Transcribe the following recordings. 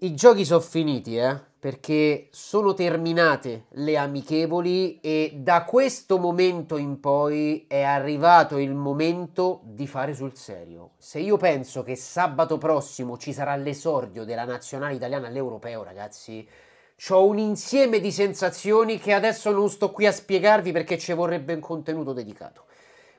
I giochi sono finiti, eh? Perché sono terminate le amichevoli e da questo momento in poi è arrivato il momento di fare sul serio. Se io penso che sabato prossimo ci sarà l'esordio della nazionale italiana all'europeo, ragazzi, ho un insieme di sensazioni che adesso non sto qui a spiegarvi perché ci vorrebbe un contenuto dedicato.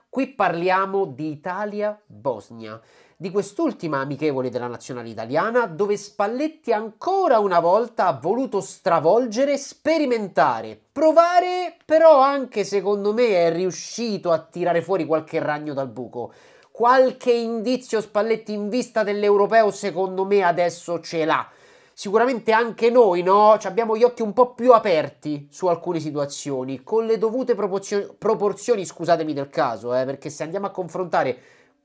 Qui parliamo di Italia-Bosnia di quest'ultima amichevole della nazionale italiana, dove Spalletti ancora una volta ha voluto stravolgere, sperimentare, provare, però anche secondo me è riuscito a tirare fuori qualche ragno dal buco. Qualche indizio Spalletti in vista dell'europeo secondo me adesso ce l'ha sicuramente anche noi no? abbiamo gli occhi un po' più aperti su alcune situazioni, con le dovute proporzioni, proporzioni scusatemi del caso, eh, perché se andiamo a confrontare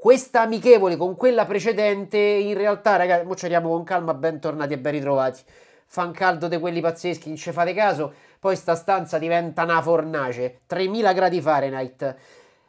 questa amichevole con quella precedente, in realtà, ragazzi, mo ci arriviamo con calma, bentornati e ben ritrovati. Fan caldo di quelli pazzeschi, non ci fate caso. Poi sta stanza diventa una fornace, 3000 gradi Fahrenheit.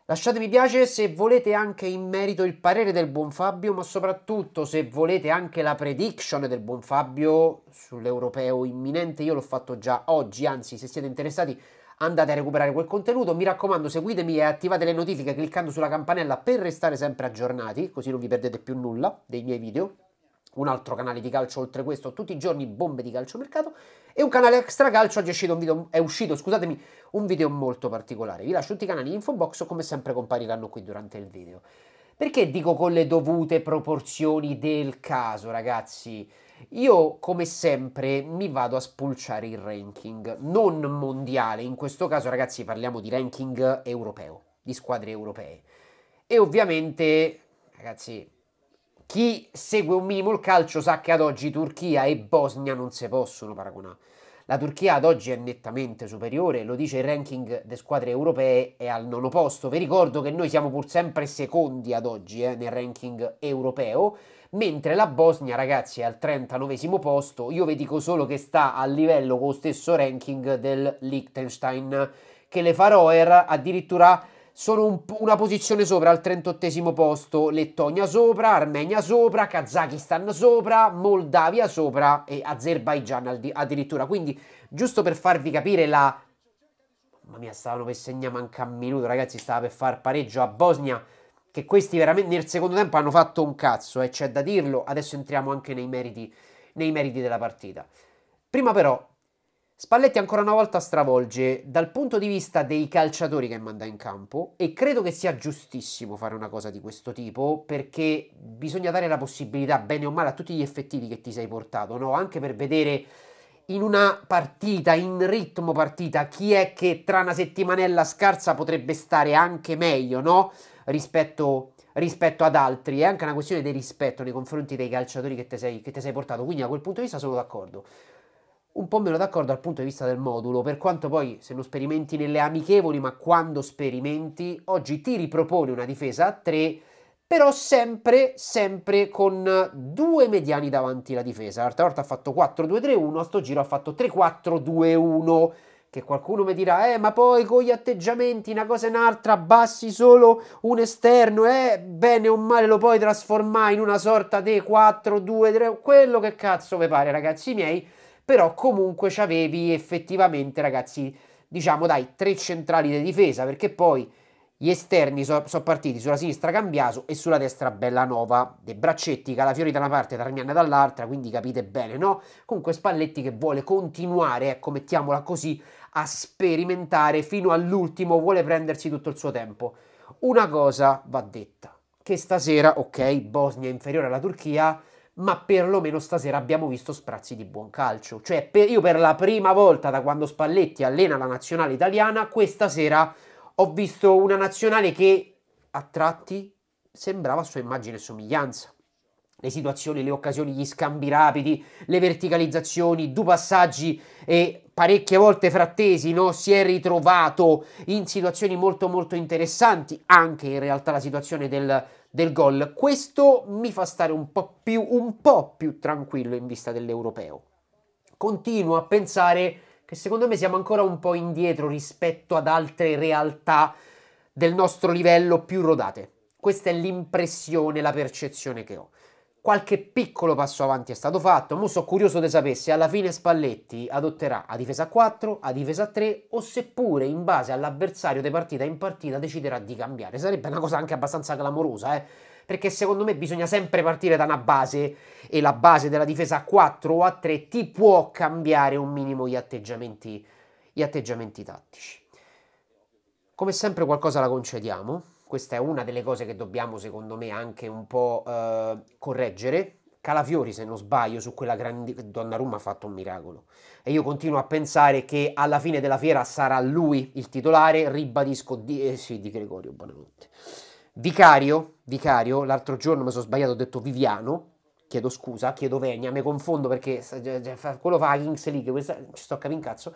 Lasciatemi piace se volete anche in merito il parere del buon Fabio, ma soprattutto se volete anche la prediction del buon Fabio sull'europeo imminente. Io l'ho fatto già oggi, anzi, se siete interessati andate a recuperare quel contenuto. Mi raccomando, seguitemi e attivate le notifiche cliccando sulla campanella per restare sempre aggiornati, così non vi perdete più nulla dei miei video. Un altro canale di calcio oltre questo, tutti i giorni bombe di calcio mercato. E un canale extra calcio, oggi è uscito, un video, è uscito scusatemi, un video molto particolare. Vi lascio tutti i canali in info box, come sempre compariranno qui durante il video. Perché dico con le dovute proporzioni del caso, ragazzi? Io come sempre mi vado a spulciare il ranking, non mondiale, in questo caso ragazzi parliamo di ranking europeo, di squadre europee. E ovviamente, ragazzi, chi segue un minimo il calcio sa che ad oggi Turchia e Bosnia non si possono paragonare. La Turchia ad oggi è nettamente superiore, lo dice il ranking delle squadre europee, è al nono posto. Vi ricordo che noi siamo pur sempre secondi ad oggi eh, nel ranking europeo mentre la Bosnia, ragazzi, è al 39 posto, io vi dico solo che sta a livello con lo stesso ranking del Liechtenstein, che le Faroer addirittura sono un, una posizione sopra al 38 posto, Lettonia sopra, Armenia sopra, Kazakistan sopra, Moldavia sopra e Azerbaijan addirittura. Quindi, giusto per farvi capire la... Mamma mia, stavano per segnare manca un minuto, ragazzi, stava per far pareggio a Bosnia che questi veramente nel secondo tempo hanno fatto un cazzo e eh, c'è da dirlo, adesso entriamo anche nei meriti, nei meriti della partita. Prima però Spalletti ancora una volta stravolge dal punto di vista dei calciatori che manda in campo e credo che sia giustissimo fare una cosa di questo tipo perché bisogna dare la possibilità, bene o male, a tutti gli effettivi che ti sei portato, no? anche per vedere in una partita, in ritmo partita, chi è che tra una settimanella scarsa potrebbe stare anche meglio, no? rispetto, rispetto ad altri, è anche una questione di rispetto nei confronti dei calciatori che ti sei, sei, portato, quindi a quel punto di vista sono d'accordo. Un po' meno d'accordo dal punto di vista del modulo, per quanto poi se non sperimenti nelle amichevoli, ma quando sperimenti, oggi ti ripropone una difesa a 3, però sempre, sempre con due mediani davanti la difesa. L'altra volta ha fatto 4-2-3-1, a sto giro ha fatto 3-4-2-1 che qualcuno mi dirà, eh, ma poi con gli atteggiamenti una cosa e un'altra, abbassi solo un esterno, eh, bene o male lo puoi trasformare in una sorta di 4, 2, 3, quello che cazzo vi pare, ragazzi miei. Però comunque ci avevi effettivamente, ragazzi, diciamo dai, tre centrali di difesa, perché poi gli esterni sono so partiti sulla sinistra Cambiaso e sulla destra Bellanova. De Braccetti, Calafiori da una parte, Tarmiana dall'altra, quindi capite bene, no? Comunque Spalletti che vuole continuare, ecco, mettiamola così, a sperimentare fino all'ultimo, vuole prendersi tutto il suo tempo. Una cosa va detta, che stasera, ok, Bosnia è inferiore alla Turchia, ma perlomeno stasera abbiamo visto sprazzi di buon calcio. Cioè, per, io per la prima volta da quando Spalletti allena la nazionale italiana, questa sera ho visto una nazionale che a tratti sembrava sua immagine e somiglianza. Le situazioni, le occasioni, gli scambi rapidi, le verticalizzazioni, due passaggi e parecchie volte frattesi, no? si è ritrovato in situazioni molto molto interessanti, anche in realtà la situazione del, del gol. Questo mi fa stare un po, più, un po' più tranquillo in vista dell'europeo. Continuo a pensare che secondo me siamo ancora un po' indietro rispetto ad altre realtà del nostro livello più rodate. Questa è l'impressione, la percezione che ho. Qualche piccolo passo avanti è stato fatto, ma sono curioso di sapere se alla fine Spalletti adotterà a difesa 4, a difesa 3 o seppure in base all'avversario di partita in partita deciderà di cambiare. Sarebbe una cosa anche abbastanza clamorosa, eh perché secondo me bisogna sempre partire da una base e la base della difesa a 4 o a 3 ti può cambiare un minimo gli atteggiamenti, gli atteggiamenti tattici. Come sempre qualcosa la concediamo, questa è una delle cose che dobbiamo secondo me anche un po' eh, correggere. Calafiori, se non sbaglio, su quella grande Donnarumma ha fatto un miracolo. E io continuo a pensare che alla fine della fiera sarà lui il titolare, ribadisco di, eh sì, di Gregorio, buonanotte. Vicario, Vicario, l'altro giorno mi sono sbagliato, ho detto Viviano, chiedo scusa, chiedo venia, mi confondo perché cioè, cioè, quello fa Kings League, questa, ci sto in cazzo.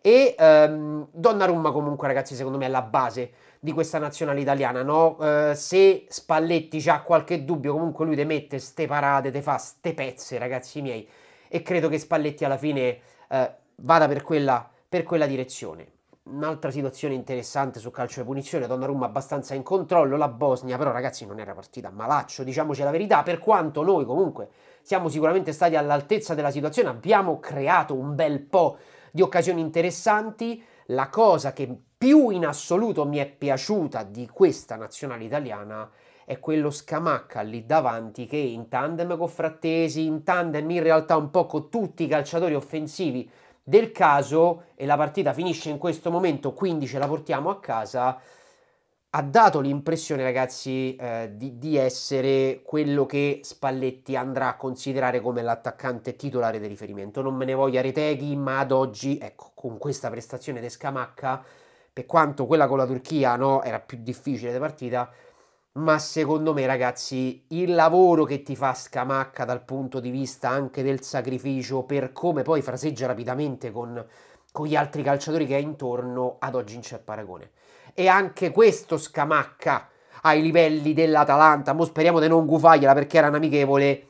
E ehm, Donnarumma comunque ragazzi secondo me è la base di questa nazionale italiana, no? Eh, se Spalletti ha qualche dubbio comunque lui te mette ste parate, te fa ste pezze ragazzi miei e credo che Spalletti alla fine eh, vada per quella, per quella direzione. Un'altra situazione interessante su calcio e punizione, Donnarumma abbastanza in controllo, la Bosnia però ragazzi non era partita a malaccio, diciamoci la verità, per quanto noi comunque siamo sicuramente stati all'altezza della situazione, abbiamo creato un bel po' di occasioni interessanti, la cosa che più in assoluto mi è piaciuta di questa nazionale italiana è quello Scamacca lì davanti che in tandem con Frattesi, in tandem in realtà un po' con tutti i calciatori offensivi del caso, e la partita finisce in questo momento, quindi ce la portiamo a casa, ha dato l'impressione, ragazzi, eh, di, di, essere quello che Spalletti andrà a considerare come l'attaccante titolare di riferimento. Non me ne voglia Reteghi, ma ad oggi, ecco, con questa prestazione di Scamacca, per quanto quella con la Turchia no, era più difficile di partita, ma secondo me ragazzi il lavoro che ti fa Scamacca dal punto di vista anche del sacrificio per come poi fraseggia rapidamente con, con gli altri calciatori che ha intorno ad oggi non c'è paragone e anche questo Scamacca ai livelli dell'Atalanta mo speriamo di non gufagliela perché era un amichevole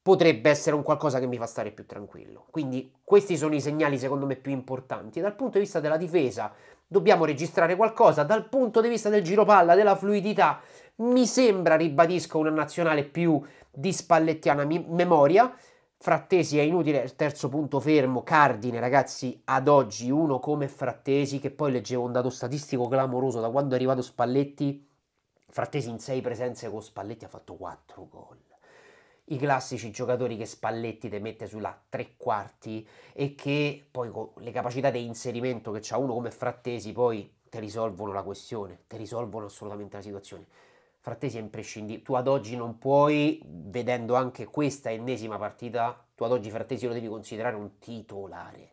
potrebbe essere un qualcosa che mi fa stare più tranquillo quindi questi sono i segnali secondo me più importanti e dal punto di vista della difesa dobbiamo registrare qualcosa dal punto di vista del giro palla, della fluidità. Mi sembra, ribadisco, una nazionale più di spallettiana memoria. Frattesi è inutile, il terzo punto fermo, Cardine ragazzi ad oggi uno come Frattesi che poi leggevo un dato statistico clamoroso da quando è arrivato Spalletti, Frattesi in sei presenze con Spalletti ha fatto quattro gol i classici giocatori che Spalletti te mette sulla tre quarti e che poi con le capacità di inserimento che c'ha uno come Frattesi poi ti risolvono la questione, ti risolvono assolutamente la situazione. Frattesi è imprescindibile, tu ad oggi non puoi, vedendo anche questa ennesima partita, tu ad oggi Frattesi lo devi considerare un titolare.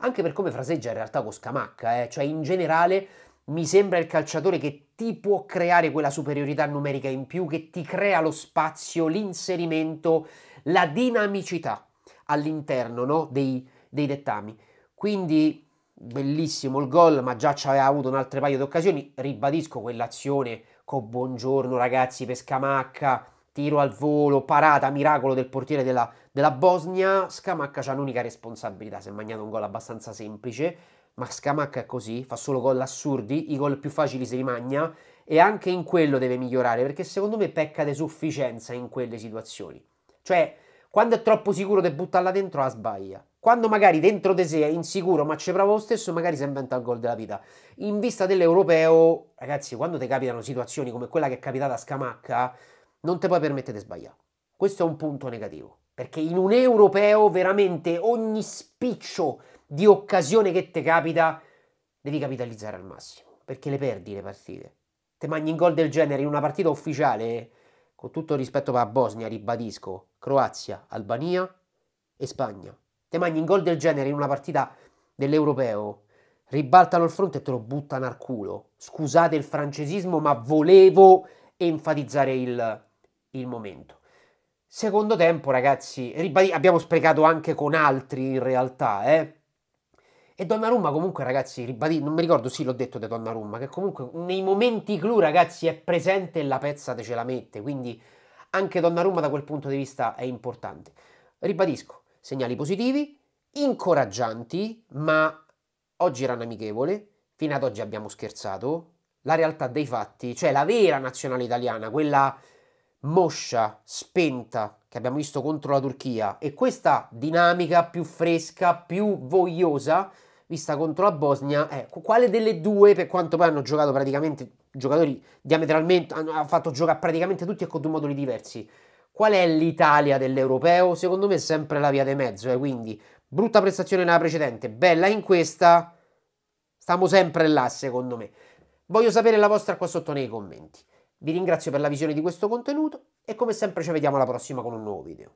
Anche per come fraseggia in realtà con Scamacca, eh? cioè in generale mi sembra il calciatore che ti può creare quella superiorità numerica in più, che ti crea lo spazio, l'inserimento, la dinamicità all'interno no? dei, dei, dettami. Quindi bellissimo il gol, ma già ci aveva avuto un altro paio di occasioni. Ribadisco quell'azione con buongiorno ragazzi, pescamacca, tiro al volo, parata, miracolo del portiere della, della Bosnia. Scamacca c'ha un'unica responsabilità, si è mangiato un gol abbastanza semplice ma Scamac è così, fa solo gol assurdi, i gol più facili se li magna e anche in quello deve migliorare perché secondo me pecca di sufficienza in quelle situazioni. Cioè, quando è troppo sicuro di buttarla dentro, la sbaglia. Quando magari dentro di sé è insicuro, ma ci prova lo stesso, magari si inventa il gol della vita. In vista dell'europeo, ragazzi, quando ti capitano situazioni come quella che è capitata a Scamacca, non te puoi permettere di sbagliare. Questo è un punto negativo. Perché in un europeo veramente ogni spiccio di occasione che ti capita, devi capitalizzare al massimo, perché le perdi le partite. Te mangi un gol del genere in una partita ufficiale, con tutto rispetto per Bosnia, ribadisco, Croazia, Albania e Spagna. Te mangi un gol del genere in una partita dell'Europeo, ribaltano il fronte e te lo buttano al culo. Scusate il francesismo, ma volevo enfatizzare il, il momento. Secondo tempo, ragazzi, abbiamo sprecato anche con altri in realtà, eh? E Donnarumma comunque ragazzi, ribadì, non mi ricordo, sì l'ho detto di Donnarumma, che comunque nei momenti clou ragazzi è presente e la pezza te ce la mette, quindi anche Donnarumma da quel punto di vista è importante. Ribadisco, segnali positivi, incoraggianti, ma oggi erano amichevole, fino ad oggi abbiamo scherzato, la realtà dei fatti, cioè la vera nazionale italiana, quella moscia, spenta, che abbiamo visto contro la Turchia, e questa dinamica più fresca, più vogliosa, vista contro la Bosnia, eh, quale delle due, per quanto poi hanno giocato praticamente giocatori diametralmente, hanno fatto giocare praticamente tutti e con due moduli diversi. Qual è l'Italia dell'europeo? Secondo me è sempre la via di mezzo, eh, quindi brutta prestazione nella precedente, bella in questa, stiamo sempre là secondo me. Voglio sapere la vostra qua sotto nei commenti. Vi ringrazio per la visione di questo contenuto e come sempre ci vediamo alla prossima con un nuovo video.